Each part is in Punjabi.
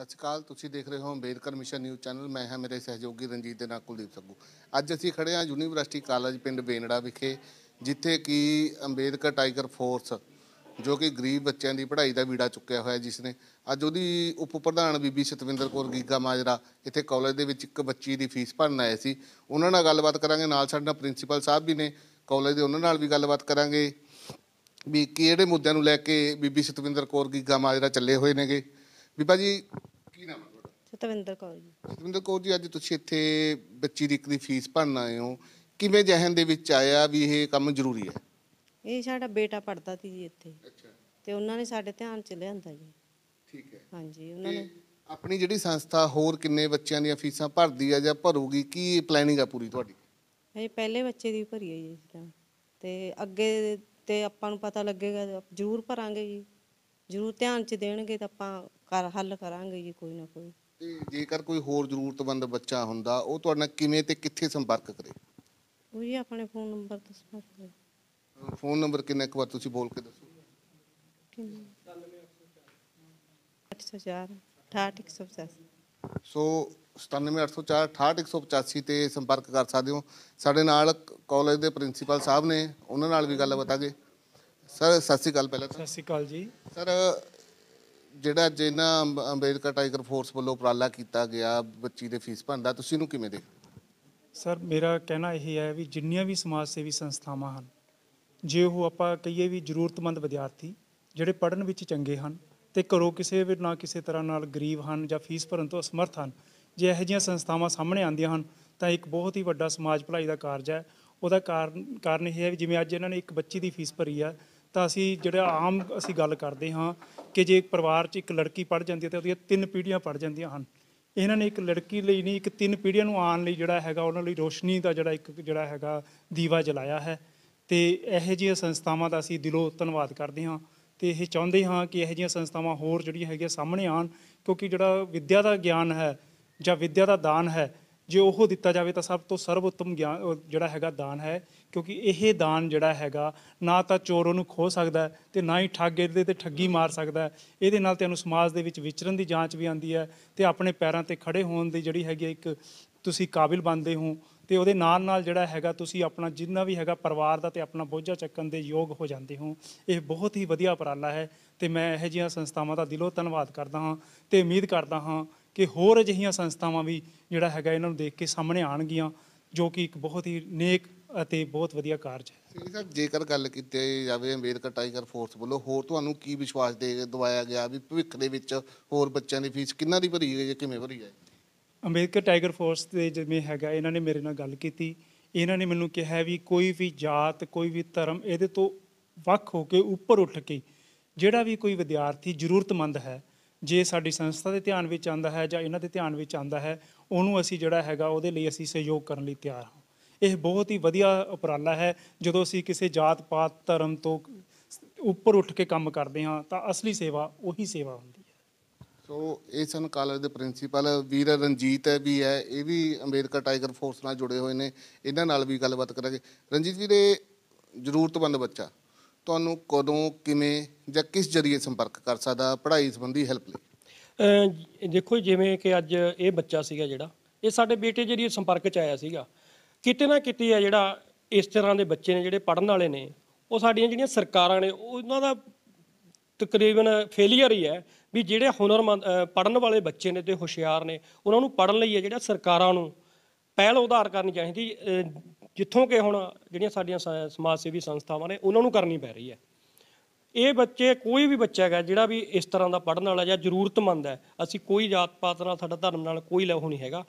ਸਤਿ ਸ਼੍ਰੀ ਅਕਾਲ ਤੁਸੀਂ ਦੇਖ ਰਹੇ ਹੋ ਅੰਬੇਦਕਰ ਮਿਸ਼ਨ ਨਿਊਜ਼ ਚੈਨਲ ਮੈਂ ਹਾਂ ਮੇਰੇ ਸਹਿਯੋਗੀ ਰਣਜੀਤ ਦੇ ਨਾਲ ਕੁਲਦੀਪ ਸੱਗੂ ਅੱਜ ਅਸੀਂ ਖੜੇ ਹਾਂ ਯੂਨੀਵਰਸਿਟੀ ਕਾਲਜ ਪਿੰਡ ਬੇਨੜਾ ਵਿਖੇ ਜਿੱਥੇ ਕਿ ਅੰਬੇਦਕਰ ਟਾਈਗਰ ਫੋਰਸ ਜੋ ਕਿ ਗਰੀਬ ਬੱਚਿਆਂ ਦੀ ਪੜ੍ਹਾਈ ਦਾ ਵੀੜਾ ਚੁੱਕਿਆ ਹੋਇਆ ਜਿਸ ਨੇ ਅੱਜ ਉਹਦੀ ਉਪ ਪ੍ਰਧਾਨ ਬੀਬੀ ਸਤਵਿੰਦਰ ਕੌਰ ਗੀਗਾ ਮਾਜਰਾ ਇੱਥੇ ਕਾਲਜ ਦੇ ਵਿੱਚ ਇੱਕ ਬੱਚੀ ਦੀ ਫੀਸ ਭਰਨ ਆਏ ਸੀ ਉਹਨਾਂ ਨਾਲ ਗੱਲਬਾਤ ਕਰਾਂਗੇ ਨਾਲ ਸਾਡੇ ਨਾਲ ਪ੍ਰਿੰਸੀਪਲ ਸਾਹਿਬ ਵੀ ਨੇ ਕਾਲਜ ਦੇ ਉਹਨਾਂ ਨਾਲ ਵੀ ਗੱਲਬਾਤ ਕਰਾਂਗੇ ਵੀ ਕਿਹੜੇ ਮੁੱਦਿਆਂ ਨੂੰ ਲੈ ਕੇ ਬੀਬੀ ਸਤਵਿੰਦਰ ਕੌਰ ਗੀਗਾ ਮਾਜਰਾ ਚੱਲੇ ਹੋਏ ਨੇਗੇ ਬੀਬਾ ਜੀ ਕੀ ਨਾਮ ਹੈ ਤੁਹਾਡਾ ਸਤਵਿੰਦਰ ਕੌਰ ਜੀ ਸਤਵਿੰਦਰ ਕੌਰ ਜੀ ਅੱਜ ਤੁਸੀਂ ਇੱਥੇ ਬੱਚੀ ਦੀ ਇੱਕ ਦੀ ਫੀਸ ਭਰਨ ਆਏ ਹੋ ਕਿਵੇਂ ਜਹਨ ਦੇ ਵਿੱਚ ਆਇਆ ਵੀ ਇਹ ਕੰਮ ਜ਼ਰੂਰੀ ਹੈ ਇਹ ਸਾਡਾ ਬੇਟਾ ਪੜਦਾ ਸੀ ਜੀ ਇੱਥੇ ਅੱਛਾ ਤੇ ਉਹਨਾਂ ਨੇ ਸਾਡੇ ਧਿਆਨ ਚ ਲਿਆਂਦਾ ਜੀ ਠੀਕ ਹੈ ਹਾਂਜੀ ਉਹਨਾਂ ਨੇ ਆਪਣੀ ਜਿਹੜੀ ਸੰਸਥਾ ਹੋਰ ਕਿੰਨੇ ਬੱਚਿਆਂ ਦੀਆਂ ਫੀਸਾਂ ਭਰਦੀ ਆ ਜਾਂ ਭਰੂਗੀ ਕੀ ਪਲੈਨਿੰਗ ਆ ਪੂਰੀ ਤੁਹਾਡੀ ਇਹ ਪਹਿਲੇ ਬੱਚੇ ਦੀ ਭਰੀ ਹੈ ਜੀ ਇਸ ਤੇ ਅੱਗੇ ਤੇ ਆਪਾਂ ਨੂੰ ਪਤਾ ਲੱਗੇਗਾ ਜ਼ਰੂਰ ਭਰਾਂਗੇ ਜੀ ਜ਼ਰੂਰ ਧਿਆਨ ਚ ਦੇਣਗੇ ਤਾਂ ਆਪਾਂ ਕਰ ਹੱਲ ਕਰਾਂਗੇ ਜੀ ਕੋਈ ਨਾ ਕੋਈ ਤੇ ਜੇਕਰ ਕੋਈ ਹੋਰ ਜ਼ਰੂਰਤਮੰਦ ਬੱਚਾ ਹੁੰਦਾ ਉਹ ਤੁਹਾਡੇ ਨਾਲ ਕਿਵੇਂ ਤੇ ਕਿੱਥੇ ਸੰਪਰਕ ਕਰੇ ਉਹ ਜੀ ਆਪਣੇ ਫੋਨ ਨੰਬਰ ਤੇ ਸੰਪਰਕ ਫੋਨ ਨੰਬਰ ਕਿੰਨਾ ਇੱਕ ਵਾਰ ਤੁਸੀਂ ਬੋਲ ਕੇ ਦੱਸੋ ਕਿੰਨਾ 804 68185 ਸੋ 9784688185 ਤੇ ਸੰਪਰਕ ਕਰ ਸਕਦੇ ਹੋ ਸਾਡੇ ਨਾਲ ਕਾਲਜ ਦੇ ਪ੍ਰਿੰਸੀਪਲ ਸਾਹਿਬ ਨੇ ਉਹਨਾਂ ਨਾਲ ਵੀ ਗੱਲ ਬਤਾਗੇ ਸਰ ਸਤਿ ਸ੍ਰੀ ਅਕਾਲ ਪਹਿਲਾਂ ਤਾਂ ਸਤਿ ਸ਼੍ਰੀ ਅਕਾਲ ਜੀ ਸਰ ਜਿਹੜਾ ਜਿੰਨਾ ਅੰਬੇਦਕਰ ਟਾਈਗਰ ਫੋਰਸ ਵੱਲੋਂ ਉਪਰਾਲਾ ਕੀਤਾ ਗਿਆ ਬੱਚੀ ਦੇ ਫੀਸ ਭੰਦਾ ਤੁਸੀਂ ਇਹਨੂੰ ਕਿਵੇਂ ਦੇਖ ਸਰ ਮੇਰਾ ਕਹਿਣਾ ਇਹ ਹੈ ਵੀ ਜਿੰਨੀਆਂ ਵੀ ਸਮਾਜ ਸੇਵੀ ਸੰਸਥਾਵਾਂ ਹਨ ਜੇ ਉਹ ਆਪਾਂ ਕਹੀਏ ਵੀ ਜ਼ਰੂਰਤਮੰਦ ਵਿਦਿਆਰਥੀ ਜਿਹੜੇ ਪੜਨ ਵਿੱਚ ਚੰਗੇ ਹਨ ਤੇ ਘਰੋਂ ਕਿਸੇ ਵੀ ਨਾ ਕਿਸੇ ਤਰ੍ਹਾਂ ਨਾਲ ਗਰੀਬ ਹਨ ਜਾਂ ਫੀਸ ਭਰਨ ਤੋਂ ਅਸਮਰਥ ਹਨ ਜੇ ਇਹੋ ਜਿਹੀਆਂ ਸੰਸਥਾਵਾਂ ਸਾਹਮਣੇ ਆਉਂਦੀਆਂ ਹਨ ਤਾਂ ਇੱਕ ਬਹੁਤ ਹੀ ਵੱਡਾ ਸਮਾਜ ਭਲਾਈ ਦਾ ਕਾਰਜ ਹੈ ਉਹਦਾ ਕਾਰਨ ਕਾਰਨ ਇਹ ਹੈ ਵੀ ਜਿਵੇਂ ਅੱਜ ਇਹਨਾਂ ਨੇ ਇੱਕ ਬੱਚੀ ਦੀ ਫੀਸ ਭਰੀ ਆ ਤਾਂ ਅਸੀਂ ਜਿਹੜਾ ਆਮ ਅਸੀਂ ਗੱਲ ਕਰਦੇ ਹਾਂ ਕਿ ਜੇ ਇੱਕ ਪਰਿਵਾਰ 'ਚ ਇੱਕ ਲੜਕੀ ਪੜ ਜਾਂਦੀ ਹੈ ਤਾਂ ਉਹਦੀਆਂ ਤਿੰਨ ਪੀੜ੍ਹੀਆਂ ਪੜ ਜਾਂਦੀਆਂ ਹਨ ਇਹਨਾਂ ਨੇ ਇੱਕ ਲੜਕੀ ਲਈ ਨਹੀਂ ਇੱਕ ਤਿੰਨ ਪੀੜ੍ਹੀਆਂ ਨੂੰ ਆਉਣ ਲਈ ਜਿਹੜਾ ਹੈਗਾ ਉਹਨਾਂ ਲਈ ਰੋਸ਼ਨੀ ਦਾ ਜਿਹੜਾ ਇੱਕ ਜਿਹੜਾ ਹੈਗਾ ਦੀਵਾ ਜਲਾਇਆ ਹੈ ਤੇ ਇਹੋ ਜਿਹੀਆਂ ਸੰਸਥਾਵਾਂ ਦਾ ਅਸੀਂ ਦਿਲੋਂ ਧੰਨਵਾਦ ਕਰਦੇ ਹਾਂ ਤੇ ਇਹ ਚਾਹੁੰਦੇ ਹਾਂ ਕਿ ਇਹੋ ਜਿਹੀਆਂ ਸੰਸਥਾਵਾਂ ਹੋਰ ਜਿਹੜੀਆਂ ਹੈਗੀਆਂ ਸਾਹਮਣੇ ਆਣ ਕਿਉਂਕਿ ਜਿਹੜਾ ਵਿੱਦਿਆ ਦਾ ਗਿਆਨ ਹੈ ਜਾਂ ਵਿੱਦਿਆ ਦਾ ਦਾਨ ਹੈ ਜੇ ਉਹ ਦਿੱਤਾ ਜਾਵੇ ਤਾਂ ਸਭ ਤੋਂ ਸਰਵਉੱਤਮ ਗਿਆਨ ਜਿਹੜਾ ਹੈਗਾ ਦਾਨ ਹੈ ਕਿਉਂਕਿ ਇਹ ਦਾਨ ਜਿਹੜਾ ਹੈਗਾ ਨਾ ਤਾਂ ਚੋਰ ਉਹਨੂੰ ਖੋ ਸਕਦਾ ਤੇ ਨਾ ਹੀ ਠੱਗ ਦੇ ਤੇ ਠੱਗੀ ਮਾਰ ਸਕਦਾ ਇਹਦੇ ਨਾਲ ਤੁਹਾਨੂੰ ਸਮਾਜ ਦੇ ਵਿੱਚ ਵਿਚਰਨ ਦੀ ਜਾਂਚ ਵੀ ਆਉਂਦੀ ਹੈ ਤੇ ਆਪਣੇ ਪੈਰਾਂ ਤੇ ਖੜੇ ਹੋਣ ਦੀ ਜਿਹੜੀ ਹੈਗੀ ਇੱਕ ਤੁਸੀਂ ਕਾਬਿਲ ਬਣਦੇ ਹੋ ਤੇ ਉਹਦੇ ਨਾਲ ਨਾਲ ਜਿਹੜਾ ਹੈਗਾ ਤੁਸੀਂ ਆਪਣਾ ਜਿੰਨਾ ਵੀ ਹੈਗਾ ਪਰਿਵਾਰ ਦਾ ਤੇ ਆਪਣਾ ਬੋਝਾ ਚੱਕਣ ਦੇ ਯੋਗ ਹੋ ਜਾਂਦੇ ਹੋ ਇਹ ਬਹੁਤ ਹੀ ਵਧੀਆ ਉਪਰਾਲਾ ਹੈ ਤੇ ਮੈਂ ਇਹ ਜਿਹੀਆਂ ਸੰਸਥਾਵਾਂ ਦਾ ਦਿਲੋਂ ਧੰਨਵਾਦ ਕਰਦਾ ਹਾਂ ਤੇ ਉਮੀਦ ਕਰਦਾ ਹਾਂ ਕਿ ਹੋਰ ਅਜਿਹੀਆਂ ਸੰਸਥਾਵਾਂ ਵੀ ਜਿਹੜਾ ਹੈਗਾ ਇਹਨਾਂ ਨੂੰ ਦੇਖ ਕੇ ਸਾਹਮਣੇ ਆਣਗੀਆਂ ਜੋ ਕਿ ਇੱਕ ਬਹੁਤ ਹੀ ਨੇਕ ਅਤੇ ਬਹੁਤ ਵਧੀਆ ਕਾਰਜ ਹੈ ਸਿੰਘ ਸਾਹਿਬ ਜੇਕਰ ਗੱਲ ਕੀਤੀ ਜਾਵੇ ਅੰਬੇਦਕਰ ਟਾਈਗਰ ਫੋਰਸ ਵੱਲੋਂ ਹੋਰ ਤੁਹਾਨੂੰ ਕੀ ਵਿਸ਼ਵਾਸ ਦੇ ਦਵਾਇਆ ਗਿਆ ਵੀ ਭਵਿੱਖ ਦੇ ਵਿੱਚ ਹੋਰ ਬੱਚਿਆਂ ਦੀ ਫੀਸ ਕਿੰਨਾ ਦੀ ਭਰੀ ਗਈ ਜਾਂ ਕਿਵੇਂ ਭਰੀ ਜਾਏ ਅੰਬੇਦਕਰ ਟਾਈਗਰ ਫੋਰਸ ਦੇ ਜਿਵੇਂ ਹੈਗਾ ਇਹਨਾਂ ਨੇ ਮੇਰੇ ਨਾਲ ਗੱਲ ਕੀਤੀ ਇਹਨਾਂ ਨੇ ਮੈਨੂੰ ਕਿਹਾ ਵੀ ਕੋਈ ਵੀ ਜਾਤ ਕੋਈ ਵੀ ਧਰਮ ਇਹਦੇ ਤੋਂ ਵੱਖ ਹੋ ਕੇ ਉੱਪਰ ਉੱਠ ਕੇ ਜਿਹੜਾ ਵੀ ਕੋਈ ਵਿਦਿਆਰਥੀ ਜ਼ਰੂਰਤਮੰਦ ਹੈ ਜੇ ਸਾਡੀ ਸੰਸਥਾ ਦੇ ਧਿਆਨ ਵਿੱਚ ਆਂਦਾ ਹੈ ਜਾਂ ਇਹਨਾਂ ਦੇ ਧਿਆਨ ਵਿੱਚ ਆਂਦਾ ਹੈ ਉਹਨੂੰ ਅਸੀਂ ਜਿਹੜਾ ਹੈਗਾ ਉਹਦੇ ਲਈ ਅਸੀਂ ਸਹਿਯੋਗ ਕਰਨ ਲਈ ਤਿਆਰ ਹਾਂ ਇਹ ਬਹੁਤ ਹੀ ਵਧੀਆ ਉਪਰਾਲਾ ਹੈ ਜਦੋਂ ਅਸੀਂ ਕਿਸੇ ਜਾਤ ਪਾਤ ਧਰਮ ਤੋਂ ਉੱਪਰ ਉੱਠ ਕੇ ਕੰਮ ਕਰਦੇ ਹਾਂ ਤਾਂ ਅਸਲੀ ਸੇਵਾ ਉਹੀ ਸੇਵਾ ਹੁੰਦੀ ਹੈ ਸੋ ਇਹ ਸਨ ਕਾਲਜ ਦੇ ਪ੍ਰਿੰਸੀਪਲ ਵੀਰ ਰਣਜੀਤ ਵੀ ਹੈ ਇਹ ਵੀ ਅੰਬੇਦਕਰ ਟਾਈਗਰ ਫੋਰਸ ਨਾਲ ਜੁੜੇ ਹੋਏ ਨੇ ਇਹਨਾਂ ਨਾਲ ਵੀ ਗੱਲਬਾਤ ਕਰਾਂਗੇ ਰਣਜੀਤ ਵੀਰੇ ਜ਼ਰੂਰਤਮੰਦ ਬੱਚਾ ਤੁਹਾਨੂੰ ਕਦੋਂ ਕਿਵੇਂ ਜਾਂ ਕਿਸ ਜਰੀਏ ਸੰਪਰਕ ਕਰ ਸਕਦਾ ਪੜ੍ਹਾਈ ਸੰਬੰਧੀ ਹੈਲਪ ਲਈ ਦੇਖੋ ਜਿਵੇਂ ਕਿ ਅੱਜ ਇਹ ਬੱਚਾ ਸੀਗਾ ਜਿਹੜਾ ਇਹ ਸਾਡੇ ਬੇਟੇ ਜਰੀਏ ਸੰਪਰਕ ਚ ਆਇਆ ਸੀਗਾ ਕਿਤੇ ਨਾ ਕਿਤੇ ਆ ਜਿਹੜਾ ਇਸ ਤਰ੍ਹਾਂ ਦੇ ਬੱਚੇ ਨੇ ਜਿਹੜੇ ਪੜਨ ਵਾਲੇ ਨੇ ਉਹ ਸਾਡੀਆਂ ਜਿਹੜੀਆਂ ਸਰਕਾਰਾਂ ਨੇ ਉਹਨਾਂ ਦਾ ਤਕਰੀਬਨ ਫੇਲੀਅਰ ਹੀ ਹੈ ਵੀ ਜਿਹੜੇ ਹੁਨਰਮੰਦ ਪੜਨ ਵਾਲੇ ਬੱਚੇ ਨੇ ਤੇ ਹੁਸ਼ਿਆਰ ਨੇ ਉਹਨਾਂ ਨੂੰ ਪੜਨ ਲਈ ਹੈ ਜਿਹੜਾ ਸਰਕਾਰਾਂ ਨੂੰ ਪਹਿਲ ਉਧਾਰ ਕਰਨੀ ਚਾਹੀਦੀ ਜਿੱਥੋਂ ਕਿ ਹੁਣ ਜਿਹੜੀਆਂ ਸਾਡੀਆਂ ਸਮਾਜ ਸੇਵੀ ਸੰਸਥਾਵਾਂ ਨੇ ਉਹਨਾਂ ਨੂੰ ਕਰਨੀ ਪੈ ਰਹੀ ਹੈ ਇਹ ਬੱਚੇ ਕੋਈ ਵੀ ਬੱਚਾ ਹੈਗਾ ਜਿਹੜਾ ਵੀ ਇਸ ਤਰ੍ਹਾਂ ਦਾ ਪੜਨ ਵਾਲਾ ਜਾਂ ਜ਼ਰੂਰਤਮੰਦ ਹੈ ਅਸੀਂ ਕੋਈ ਜਾਤ ਪਾਤ ਨਾਲ ਸਾਡਾ ਧਰਮ ਨਾਲ ਕੋਈ ਲੈਹੋ ਨਹੀਂ ਹੈਗਾ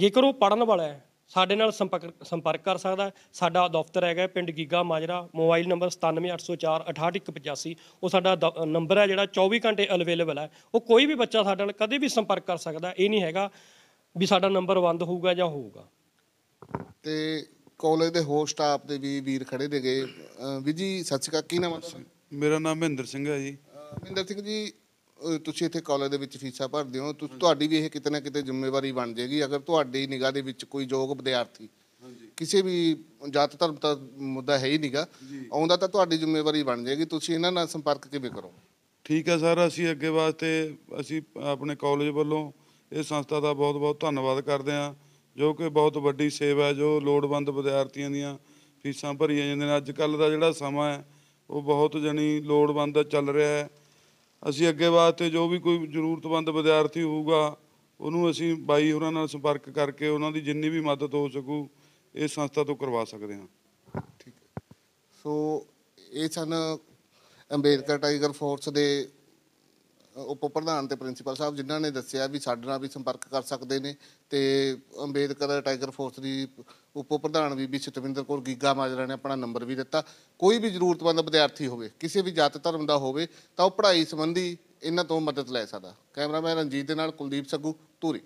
ਜੇਕਰ ਉਹ ਪੜਨ ਵਾਲਾ ਹੈ ਸਾਡੇ ਨਾਲ ਸੰਪਰਕ ਸੰਪਰਕ ਕਰ ਸਕਦਾ ਸਾਡਾ ਦਫ਼ਤਰ ਹੈਗਾ ਪਿੰਡ ਗੀਗਾ ਮਾਜਰਾ ਮੋਬਾਈਲ ਨੰਬਰ 9784488185 ਉਹ ਸਾਡਾ ਨੰਬਰ ਹੈ ਜਿਹੜਾ 24 ਘੰਟੇ ਅਵੇਲੇਬਲ ਹੈ ਉਹ ਕੋਈ ਵੀ ਬੱਚਾ ਸਾਡੇ ਨਾਲ ਕਦੇ ਵੀ ਸੰਪਰਕ ਕਰ ਸਕਦਾ ਇਹ ਨਹੀਂ ਹੈਗਾ ਵੀ ਸਾਡਾ ਨੰਬਰ ਬੰਦ ਹੋਊਗਾ ਜਾਂ ਹੋਊਗਾ ਤੇ ਕਾਲਜ ਦੇ ਹੋਰ ਸਟਾਫ ਦੇ ਵੀ ਵੀਰ ਖੜੇ ਨੇਗੇ ਵੀ ਜੀ ਸਤਿ ਸ਼੍ਰੀ ਅਕਾਲ ਕੀ ਨਾਮ ਹੈ ਮੇਰਾ ਨਾਮ ਮਹਿੰਦਰ ਸਿੰਘ ਹੈ ਜੀ ਮਹਿੰਦਰ ਸਿੰਘ ਜੀ ਤੁਸੀਂ ਇੱਥੇ ਕਾਲਜ ਦੇ ਵਿੱਚ ਫੀਸਾਂ ਭਰਦੇ ਹੋ ਤੁਹਾਡੀ ਵੀ ਇਹ ਕਿਤੇ ਨਾ ਕਿਤੇ ਜ਼ਿੰਮੇਵਾਰੀ ਬਣ ਜਾਏਗੀ ਅਗਰ ਤੁਹਾਡੀ ਨਿਗਾਹ ਦੇ ਵਿੱਚ ਕੋਈ ਯੋਗ ਵਿਦਿਆਰਥੀ ਕਿਸੇ ਵੀ ਜਾਤ ਧਰਮ ਦਾ ਮੁੱਦਾ ਹੈ ਹੀ ਨਹੀਂਗਾ ਆਉਂਦਾ ਤਾਂ ਤੁਹਾਡੀ ਜ਼ਿੰਮੇਵਾਰੀ ਬਣ ਜਾਏਗੀ ਤੁਸੀਂ ਇਹਨਾਂ ਨਾਲ ਸੰਪਰਕ ਕਿਵੇਂ ਕਰੋ ਠੀਕ ਹੈ ਸਰ ਅਸੀਂ ਅੱਗੇ ਵਾਸਤੇ ਅਸੀਂ ਆਪਣੇ ਕਾਲਜ ਵੱਲੋਂ ਇਹ ਸੰਸਥਾ ਦਾ ਬਹੁਤ-ਬਹੁਤ ਧੰਨਵਾਦ ਕਰਦੇ ਹਾਂ ਜੋ ਕਿ ਬਹੁਤ ਵੱਡੀ ਸੇਵਾ ਜੋ ਲੋੜਵੰਦ ਵਿਦਿਆਰਥੀਆਂ ਦੀਆਂ ਫੀਸਾਂ ਭਰੀਆਂ ਜਾਂਦੀਆਂ ਨੇ ਅੱਜ ਕੱਲ ਦਾ ਜਿਹੜਾ ਸਮਾਂ ਹੈ ਉਹ ਬਹੁਤ ਜਣੀ ਲੋੜਵੰਦ ਚੱਲ ਰਿਹਾ ਹੈ ਅਸੀਂ ਅੱਗੇ ਵਾਸਤੇ ਜੋ ਵੀ ਕੋਈ ਜ਼ਰੂਰਤਮੰਦ ਵਿਦਿਆਰਥੀ ਹੋਊਗਾ ਉਹਨੂੰ ਅਸੀਂ ਬਾਈ ਹੋਰਾਂ ਨਾਲ ਸੰਪਰਕ ਕਰਕੇ ਉਹਨਾਂ ਦੀ ਜਿੰਨੀ ਵੀ ਮਦਦ ਹੋ ਸਕੂ ਇਹ ਸੰਸਥਾ ਤੋਂ ਕਰਵਾ ਸਕਦੇ ਹਾਂ ਠੀਕ ਸੋ ਇਹ ਸਨ ਅੰਬੇਦਕਰ ਟਾਈਗਰ ਫੋਰਸ ਦੇ ਉਪ ਪ੍ਰਧਾਨ ਤੇ ਪ੍ਰਿੰਸੀਪਲ ਸਾਹਿਬ ਜਿਨ੍ਹਾਂ ਨੇ ਦੱਸਿਆ ਵੀ ਸਾਡੇ ਨਾਲ ਵੀ ਸੰਪਰਕ ਕਰ ਸਕਦੇ ਨੇ ਤੇ ਅੰਬੇਦਕਰ ਟਾਈਗਰ ਫੋਰਸ ਦੀ ਉਪ ਪ੍ਰਧਾਨ ਬੀਬੀ ਸਤਵਿੰਦਰ ਕੌਰ ਗੀਗਾ ਮਾਜਰਾ ਨੇ ਆਪਣਾ ਨੰਬਰ ਵੀ ਦਿੱਤਾ ਕੋਈ ਵੀ ਜ਼ਰੂਰਤਮੰਦ ਵਿਦਿਆਰਥੀ ਹੋਵੇ ਕਿਸੇ ਵੀ ਜਾਤ ਧਰਮ ਦਾ ਹੋਵੇ ਤਾਂ ਉਹ ਪੜ੍ਹਾਈ ਸੰਬੰਧੀ ਇਹਨਾਂ ਤੋਂ ਮਦਦ ਲੈ ਸਕਦਾ ਕੈਮਰਾਮੈਨ ਰਣਜੀਤ ਦੇ ਨਾਲ ਕੁਲਦੀਪ ਸੱਗੂ ਧੂਰੀ